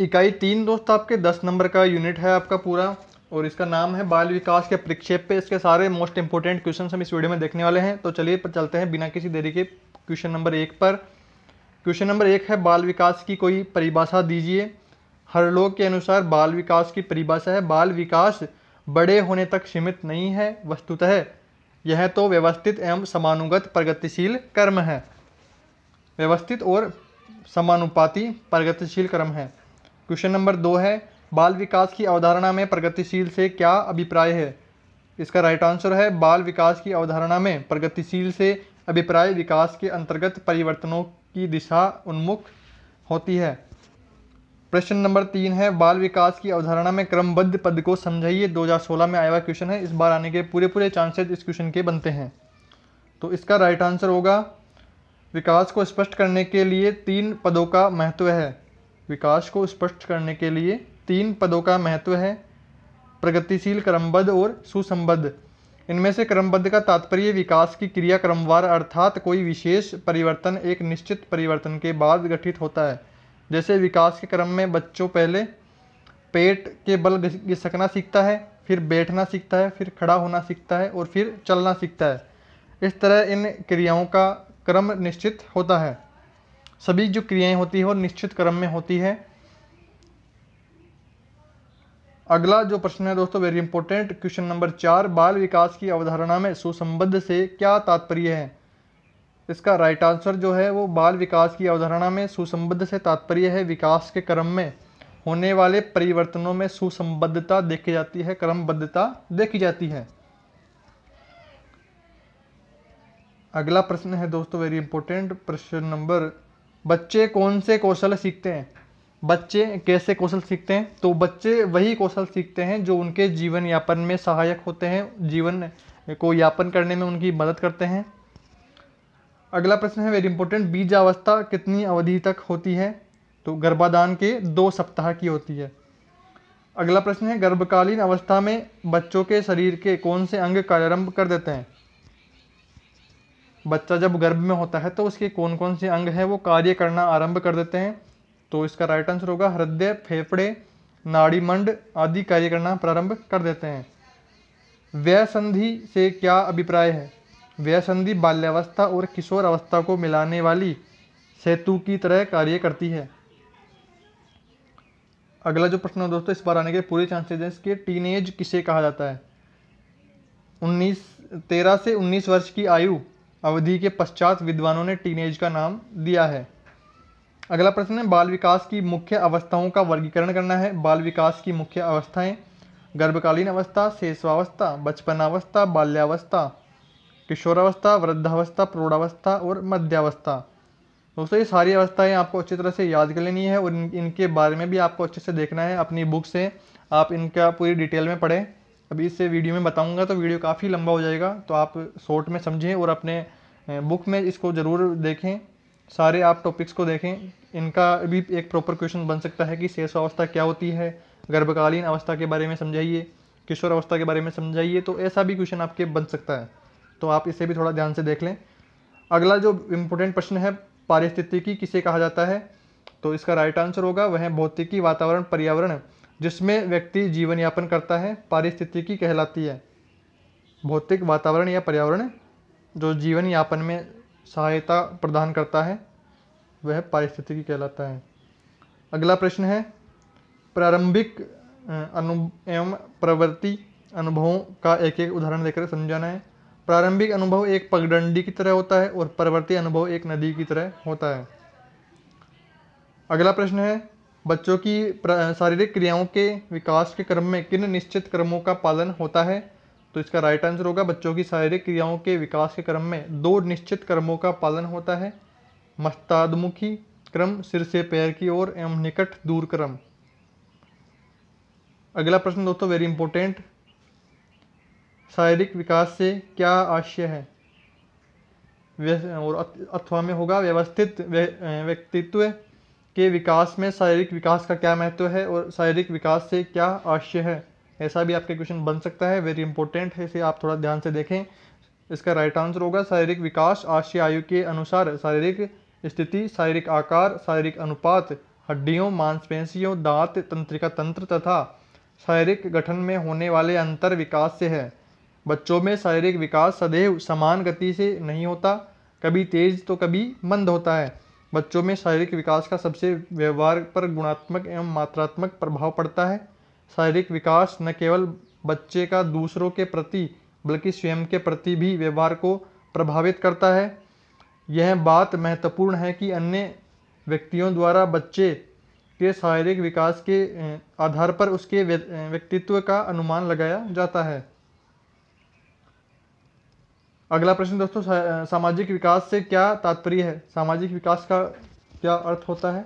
इकाई तीन दोस्त आपके दस नंबर का यूनिट है आपका पूरा और इसका नाम है बाल विकास के प्रक्षेप पे इसके सारे मोस्ट इंपॉर्टेंट क्वेश्चन हम इस वीडियो में देखने वाले हैं तो चलिए चलते हैं बिना किसी देरी के क्वेश्चन नंबर एक पर क्वेश्चन नंबर एक है बाल विकास की कोई परिभाषा दीजिए हर लोग के अनुसार बाल विकास की परिभाषा है बाल विकास बड़े होने तक सीमित नहीं है वस्तुतः यह तो व्यवस्थित एवं समानुगत प्रगतिशील कर्म है व्यवस्थित और समानुपाती प्रगतिशील कर्म है क्वेश्चन नंबर दो है बाल विकास की अवधारणा में प्रगतिशील से क्या अभिप्राय है इसका राइट आंसर है बाल विकास की अवधारणा में प्रगतिशील से अभिप्राय विकास के अंतर्गत परिवर्तनों की दिशा उन्मुख होती है प्रश्न नंबर तीन है बाल विकास की अवधारणा में क्रमबद्ध पद को समझाइए 2016 में आया हुआ क्वेश्चन है इस बार आने के पूरे पूरे चांसेज इस क्वेश्चन के बनते हैं तो इसका राइट आंसर होगा विकास को स्पष्ट करने के लिए तीन पदों का महत्व है विकास को स्पष्ट करने के लिए तीन पदों का महत्व है प्रगतिशील क्रमबद्ध और सुसंबद्ध इनमें से क्रमबद्ध का तात्पर्य विकास की क्रिया क्रमवार अर्थात कोई विशेष परिवर्तन एक निश्चित परिवर्तन के बाद गठित होता है जैसे विकास के क्रम में बच्चों पहले पेट के बल घिसकना सीखता है फिर बैठना सीखता है फिर खड़ा होना सीखता है और फिर चलना सीखता है इस तरह इन क्रियाओं का क्रम निश्चित होता है सभी जो क्रियाएं होती है वो निश्चित क्रम में होती है अगला जो प्रश्न है दोस्तों वेरी इंपॉर्टेंट क्वेश्चन नंबर चार बाल विकास की अवधारणा में सुसंबद्ध से क्या तात्पर्य है इसका राइट आंसर जो है वो बाल विकास की अवधारणा में सुसंबद्ध से तात्पर्य है विकास के क्रम में होने वाले परिवर्तनों में सुसंबद्धता देखी जाती है क्रमबद्धता देखी जाती है अगला प्रश्न है दोस्तों वेरी इंपॉर्टेंट प्रश्न नंबर बच्चे कौन से कौशल सीखते हैं बच्चे कैसे कौशल सीखते हैं तो बच्चे वही कौशल सीखते हैं जो उनके जीवन यापन में सहायक होते हैं जीवन को यापन करने में उनकी मदद करते हैं अगला प्रश्न है वेरी इंपॉर्टेंट बीज अवस्था कितनी अवधि तक होती है तो गर्भाधान के दो सप्ताह की होती है अगला प्रश्न है गर्भकालीन अवस्था में बच्चों के शरीर के कौन से अंग कार्यारंभ कर देते हैं बच्चा जब गर्भ में होता है तो उसके कौन कौन से अंग हैं वो कार्य करना आरंभ कर देते हैं तो इसका राइट आंसर होगा हृदय फेफड़े नाड़ीमंड आदि कार्य करना प्रारंभ कर देते हैं व्यय संधि से क्या अभिप्राय है व्यय संधि बाल्यावस्था और किशोर अवस्था को मिलाने वाली सेतु की तरह कार्य करती है अगला जो प्रश्न है दोस्तों इस बार आने के पूरे चांसेज हैं इसके टीनेज किसे कहा जाता है उन्नीस तेरह से उन्नीस वर्ष की आयु अवधि के पश्चात विद्वानों ने टीनेज का नाम दिया है अगला प्रश्न है बाल विकास की मुख्य अवस्थाओं का वर्गीकरण करना है बाल विकास की मुख्य अवस्थाएं गर्भकालीन अवस्था शेषवावस्था बचपनावस्था बाल्यावस्था किशोरावस्था वृद्धावस्था प्रौढ़ावस्था और मध्यावस्था दोस्तों ये सारी अवस्थाएं आपको अच्छी तरह से याद कर लेनी है और इन, इनके बारे में भी आपको अच्छे से देखना है अपनी बुक से आप इनका पूरी डिटेल में पढ़ें अभी इसे वीडियो में बताऊंगा तो वीडियो काफ़ी लंबा हो जाएगा तो आप शॉर्ट में समझें और अपने बुक में इसको ज़रूर देखें सारे आप टॉपिक्स को देखें इनका भी एक प्रॉपर क्वेश्चन बन सकता है कि अवस्था क्या होती है गर्भकालीन अवस्था के बारे में समझाइए किशोर अवस्था के बारे में समझाइए तो ऐसा भी क्वेश्चन आपके बन सकता है तो आप इसे भी थोड़ा ध्यान से देख लें अगला जो इम्पोर्टेंट प्रश्न है पारिस्थितिकी किसे कहा जाता है तो इसका राइट आंसर होगा वह भौतिकी वातावरण पर्यावरण जिसमें व्यक्ति जीवन यापन करता है पारिस्थितिकी कहलाती है भौतिक वातावरण या पर्यावरण जो जीवन यापन में सहायता प्रदान करता है वह पारिस्थितिकी कहलाता है अगला प्रश्न है प्रारंभिक अनु एवं प्रवृत्ति अनुभवों का एक एक उदाहरण देकर समझाना है प्रारंभिक अनुभव एक पगडंडी की तरह होता है और परवर्ती अनुभव एक नदी की तरह होता है अगला प्रश्न है बच्चों की शारीरिक क्रियाओं के विकास के क्रम में किन निश्चित क्रमों का पालन होता है तो इसका राइट आंसर होगा बच्चों की शारीरिक क्रियाओं के विकास के क्रम में दो निश्चित क्रमों का पालन होता है मस्तादमुखी क्रम सिर से पैर की ओर एवं निकट दूर क्रम अगला प्रश्न दोस्तों वेरी इंपॉर्टेंट शारीरिक विकास से क्या आशय है और अथवा में होगा व्यवस्थित व्यक्तित्व के विकास में शारीरिक विकास का क्या महत्व है और शारीरिक विकास से क्या आशय है ऐसा भी आपके क्वेश्चन बन सकता है वेरी इंपॉर्टेंट है इसे आप थोड़ा ध्यान से देखें इसका राइट आंसर होगा शारीरिक विकास आशय आयु के अनुसार शारीरिक स्थिति शारीरिक आकार शारीरिक अनुपात हड्डियों मांसपेशियों दांत तंत्रिका तंत्र तथा शारीरिक गठन में होने वाले अंतर विकास से है बच्चों में शारीरिक विकास सदैव समान गति से नहीं होता कभी तेज तो कभी मंद होता है बच्चों में शारीरिक विकास का सबसे व्यवहार पर गुणात्मक एवं मात्रात्मक प्रभाव पड़ता है शारीरिक विकास न केवल बच्चे का दूसरों के प्रति बल्कि स्वयं के प्रति भी व्यवहार को प्रभावित करता है यह बात महत्वपूर्ण है कि अन्य व्यक्तियों द्वारा बच्चे के शारीरिक विकास के आधार पर उसके व्यक्तित्व का अनुमान लगाया जाता है अगला प्रश्न दोस्तों सामाजिक विकास से क्या तात्पर्य है सामाजिक विकास का क्या अर्थ होता है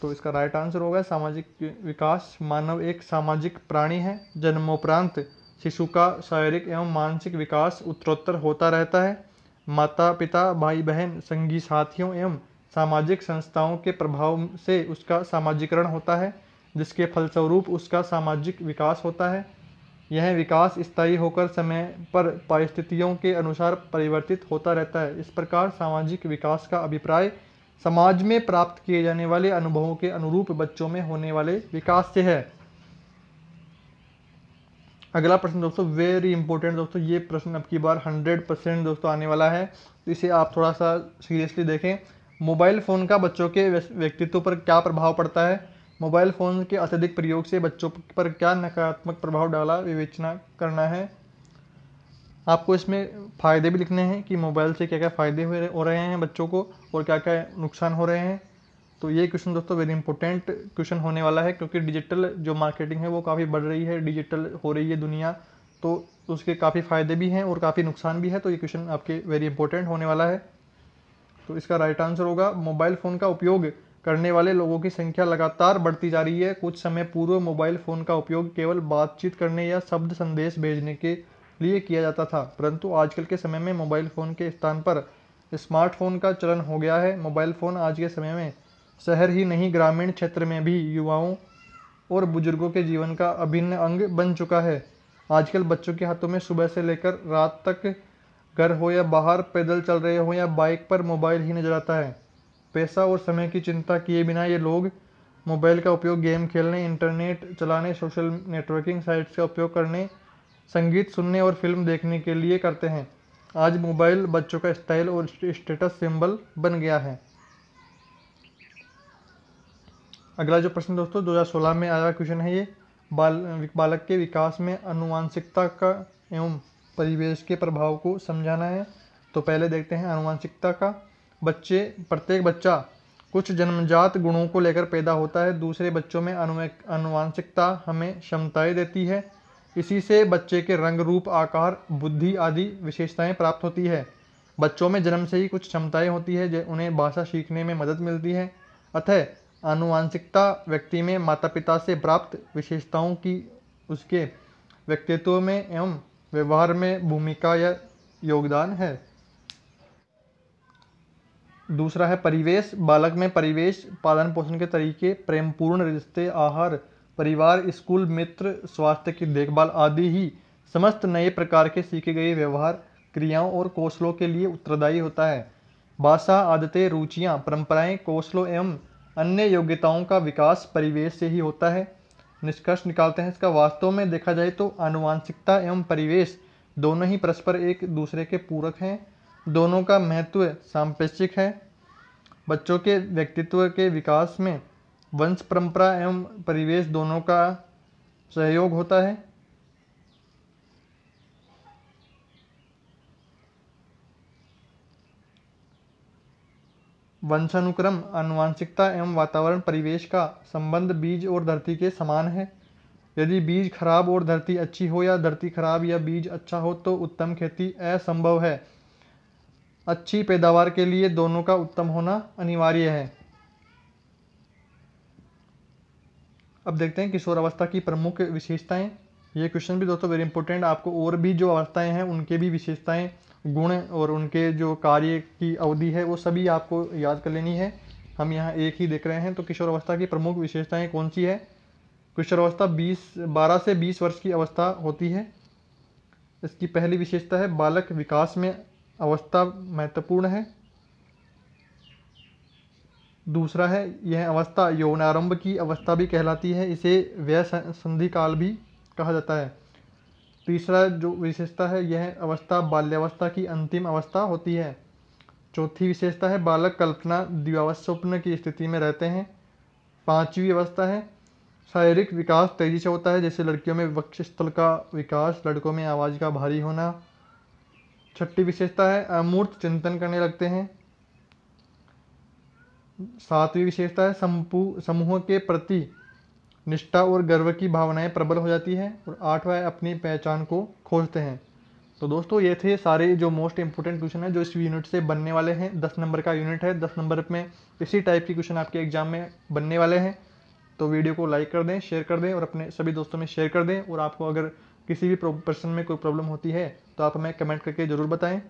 तो इसका राइट आंसर होगा सामाजिक विकास मानव एक सामाजिक प्राणी है जन्मोपरांत शिशु का शारीरिक एवं मानसिक विकास उत्तरोत्तर होता रहता है माता पिता भाई बहन संगी साथियों एवं सामाजिक संस्थाओं के प्रभाव से उसका सामाजिकरण होता है जिसके फलस्वरूप उसका सामाजिक विकास होता है यह विकास स्थायी होकर समय पर परिस्थितियों के अनुसार परिवर्तित होता रहता है इस प्रकार सामाजिक विकास का अभिप्राय समाज में प्राप्त किए जाने वाले अनुभवों के अनुरूप बच्चों में होने वाले विकास से है अगला प्रश्न दोस्तों वेरी इंपॉर्टेंट दोस्तों ये प्रश्न अब की बार हंड्रेड परसेंट दोस्तों आने वाला है तो इसे आप थोड़ा सा सीरियसली देखें मोबाइल फ़ोन का बच्चों के व्यक्तित्व पर क्या प्रभाव पड़ता है मोबाइल फ़ोन के अत्यधिक प्रयोग से बच्चों पर क्या नकारात्मक प्रभाव डाला विवेचना करना है आपको इसमें फ़ायदे भी लिखने हैं कि मोबाइल से क्या क्या फ़ायदे हो रहे हैं बच्चों को और क्या क्या नुकसान हो रहे हैं तो ये क्वेश्चन दोस्तों वेरी इंपॉर्टेंट क्वेश्चन होने वाला है क्योंकि डिजिटल जो मार्केटिंग है वो काफ़ी बढ़ रही है डिजिटल हो रही है दुनिया तो उसके काफ़ी फ़ायदे भी हैं और काफ़ी नुकसान भी है तो ये क्वेश्चन आपके वेरी इंपॉर्टेंट होने वाला है तो इसका राइट आंसर होगा मोबाइल फ़ोन का उपयोग करने वाले लोगों की संख्या लगातार बढ़ती जा रही है कुछ समय पूर्व मोबाइल फ़ोन का उपयोग केवल बातचीत करने या शब्द संदेश भेजने के लिए किया जाता था परंतु आजकल के समय में मोबाइल फ़ोन के स्थान पर स्मार्टफोन का चलन हो गया है मोबाइल फ़ोन आज के समय में शहर ही नहीं ग्रामीण क्षेत्र में भी युवाओं और बुजुर्गों के जीवन का अभिन्न अंग बन चुका है आजकल बच्चों के हाथों में सुबह से लेकर रात तक घर हो या बाहर पैदल चल रहे हो या बाइक पर मोबाइल ही नज़र आता है पैसा और समय की चिंता किए बिना ये लोग मोबाइल का उपयोग गेम खेलने इंटरनेट चलाने सोशल नेटवर्किंग साइट्स का उपयोग करने संगीत सुनने और फिल्म देखने के लिए करते हैं आज मोबाइल बच्चों का स्टाइल और स्टेटस सिंबल बन गया है अगला जो प्रश्न दोस्तों 2016 में आया क्वेश्चन है ये बाल बालक के विकास में अनुवांशिकता का एवं परिवेश के प्रभाव को समझाना है तो पहले देखते हैं अनुवांशिकता का बच्चे प्रत्येक बच्चा कुछ जन्मजात गुणों को लेकर पैदा होता है दूसरे बच्चों में अनुवांशिकता हमें क्षमताएं देती है इसी से बच्चे के रंग रूप आकार बुद्धि आदि विशेषताएं प्राप्त होती है बच्चों में जन्म से ही कुछ क्षमताएं होती है जो उन्हें भाषा सीखने में मदद मिलती है अतः आनुवांशिकता व्यक्ति में माता पिता से प्राप्त विशेषताओं की उसके व्यक्तित्व में एवं व्यवहार में भूमिका या योगदान है दूसरा है परिवेश बालक में परिवेश पालन पोषण के तरीके प्रेमपूर्ण रिश्ते आहार परिवार स्कूल मित्र स्वास्थ्य की देखभाल आदि ही समस्त नए प्रकार के सीखे गए व्यवहार क्रियाओं और कौशलों के लिए उत्तरदायी होता है भाषा आदतें रुचियाँ परंपराएं कौशलों एवं अन्य योग्यताओं का विकास परिवेश से ही होता है निष्कर्ष निकालते हैं इसका वास्तव में देखा जाए तो आनुवांशिकता एवं परिवेश दोनों ही परस्पर एक दूसरे के पूरक हैं दोनों का महत्व सापेक्षिक है बच्चों के व्यक्तित्व के विकास में वंश परंपरा एवं परिवेश दोनों का सहयोग होता है वंशानुक्रम अनुवांशिकता एवं वातावरण परिवेश का संबंध बीज और धरती के समान है यदि बीज खराब और धरती अच्छी हो या धरती खराब या बीज अच्छा हो तो उत्तम खेती असंभव है अच्छी पैदावार के लिए दोनों का उत्तम होना अनिवार्य है अब देखते हैं किशोर अवस्था की प्रमुख विशेषताएं ये क्वेश्चन भी दोस्तों वेरी इंपॉर्टेंट आपको और भी जो अवस्थाएं हैं उनके भी विशेषताएं गुण और उनके जो कार्य की अवधि है वो सभी आपको याद कर लेनी है हम यहाँ एक ही देख रहे हैं तो किशोर अवस्था की प्रमुख विशेषताएं कौन सी है किशोर अवस्था 20 12 से 20 वर्ष की अवस्था होती है इसकी पहली विशेषता है बालक विकास में अवस्था महत्वपूर्ण है दूसरा है यह अवस्था यौनारंभ की अवस्था भी कहलाती है इसे व्यय संधि काल भी कहा जाता है तीसरा जो विशेषता है यह अवस्था बाल्यावस्था की अंतिम अवस्था होती है चौथी विशेषता है बालक कल्पना दिव्यावस्वप्न की स्थिति में रहते हैं पांचवी अवस्था है शारीरिक विकास तेजी से होता है जैसे लड़कियों में वक्ष स्थल का विकास लड़कों में आवाज़ का भारी होना छठी विशेषता है अमूर्त चिंतन करने लगते हैं सातवीं विशेषता है समूह के प्रति निष्ठा और गर्व की भावनाएं प्रबल हो जाती है और आठवा है अपनी पहचान को खोजते हैं तो दोस्तों ये थे सारे जो मोस्ट इंपॉर्टेंट क्वेश्चन है जो इस यूनिट से बनने वाले हैं दस नंबर का यूनिट है दस नंबर में इसी टाइप के क्वेश्चन आपके एग्जाम में बनने वाले हैं तो वीडियो को लाइक कर दें शेयर कर दें और अपने सभी दोस्तों में शेयर कर दें और आपको अगर किसी भी पर्सन में कोई प्रॉब्लम होती है तो आप हमें कमेंट करके ज़रूर बताएं